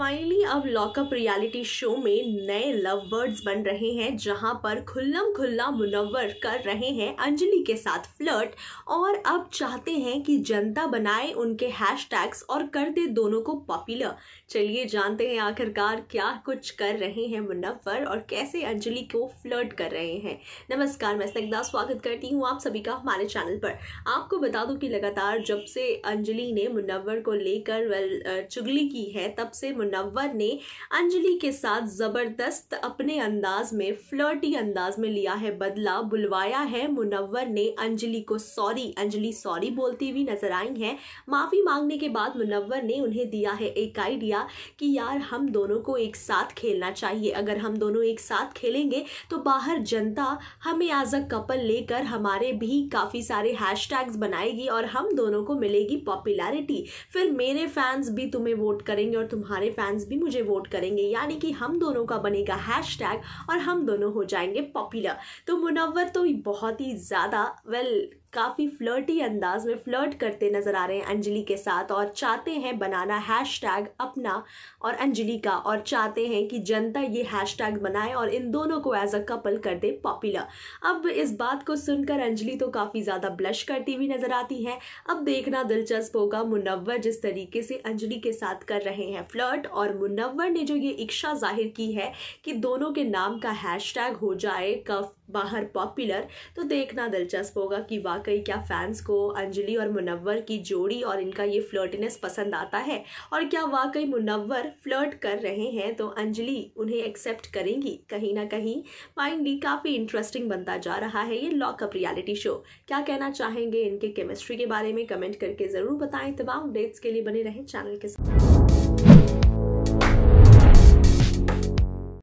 finally अब lockup reality show में नए लव बर्ड्स बन रहे हैं जहां पर खुल्लम खुल्ला मुनवर कर रहे हैं अंजलि के साथ फ्लर्ट और अब चाहते हैं कि जनता बनाए उनके हैशटैग्स और कर दे दोनों को पॉपुलर चलिए जानते हैं आखिरकार क्या कुछ कर रहे हैं मुनवर और कैसे अंजलि को फ्लर्ट कर रहे हैं नमस्कार मैं स्नग्धा स्वागत करती हूँ आप सभी का हमारे चैनल पर आपको बता दूँ कि लगातार जब से अंजलि ने मुनवर को लेकर वेल चुगली की है तब से मुनव्वर ने अंजलि के साथ ज़बरदस्त अपने अंदाज में फ्लर्टी अंदाज में लिया है बदला बुलवाया है मुनव्वर ने अंजलि को सॉरी अंजलि सॉरी बोलती हुई नजर आई हैं माफ़ी मांगने के बाद मुनव्वर ने उन्हें दिया है एक आइडिया कि यार हम दोनों को एक साथ खेलना चाहिए अगर हम दोनों एक साथ खेलेंगे तो बाहर जनता हमें एज अ कपल लेकर हमारे भी काफ़ी सारे हैश बनाएगी और हम दोनों को मिलेगी पॉपुलैरिटी फिर मेरे फैंस भी तुम्हें वोट करेंगे और तुम्हारे फैंस भी मुझे वोट करेंगे यानी कि हम दोनों का बनेगा हैश और हम दोनों हो जाएंगे पॉपुलर तो मुनवर तो बहुत ही ज़्यादा वेल काफ़ी फ्लर्टी अंदाज में फ्लर्ट करते नज़र आ रहे हैं अंजलि के साथ और चाहते हैं बनाना हैश टैग अपना और अंजलि का और चाहते हैं कि जनता ये हैश टैग बनाए और इन दोनों को एज अ कपल कर दे पॉपुलर अब इस बात को सुनकर अंजलि तो काफ़ी ज़्यादा ब्लश करती हुई नज़र आती है अब देखना दिलचस्प होगा मुनवर जिस तरीके से अंजलि के साथ कर रहे हैं फ्लर्ट और मुनवर ने जो ये इच्छा जाहिर की है कि दोनों के नाम का हैश हो जाए कफ बाहर पॉपुलर तो देखना दिलचस्प होगा कि वाक वाकई क्या फैंस को अंजलि और मुनवर की जोड़ी और इनका ये फ्लर्टिनेस पसंद आता है और क्या वाकई मुनवर फ्लर्ट कर रहे हैं तो अंजलि उन्हें एक्सेप्ट करेंगी कहीं ना कहीं भी काफ़ी इंटरेस्टिंग बनता जा रहा है ये लॉकअप रियलिटी शो क्या कहना चाहेंगे इनके केमिस्ट्री के बारे में कमेंट करके ज़रूर बताएं तमाम अपडेट्स के लिए बने रहें चैनल के साथ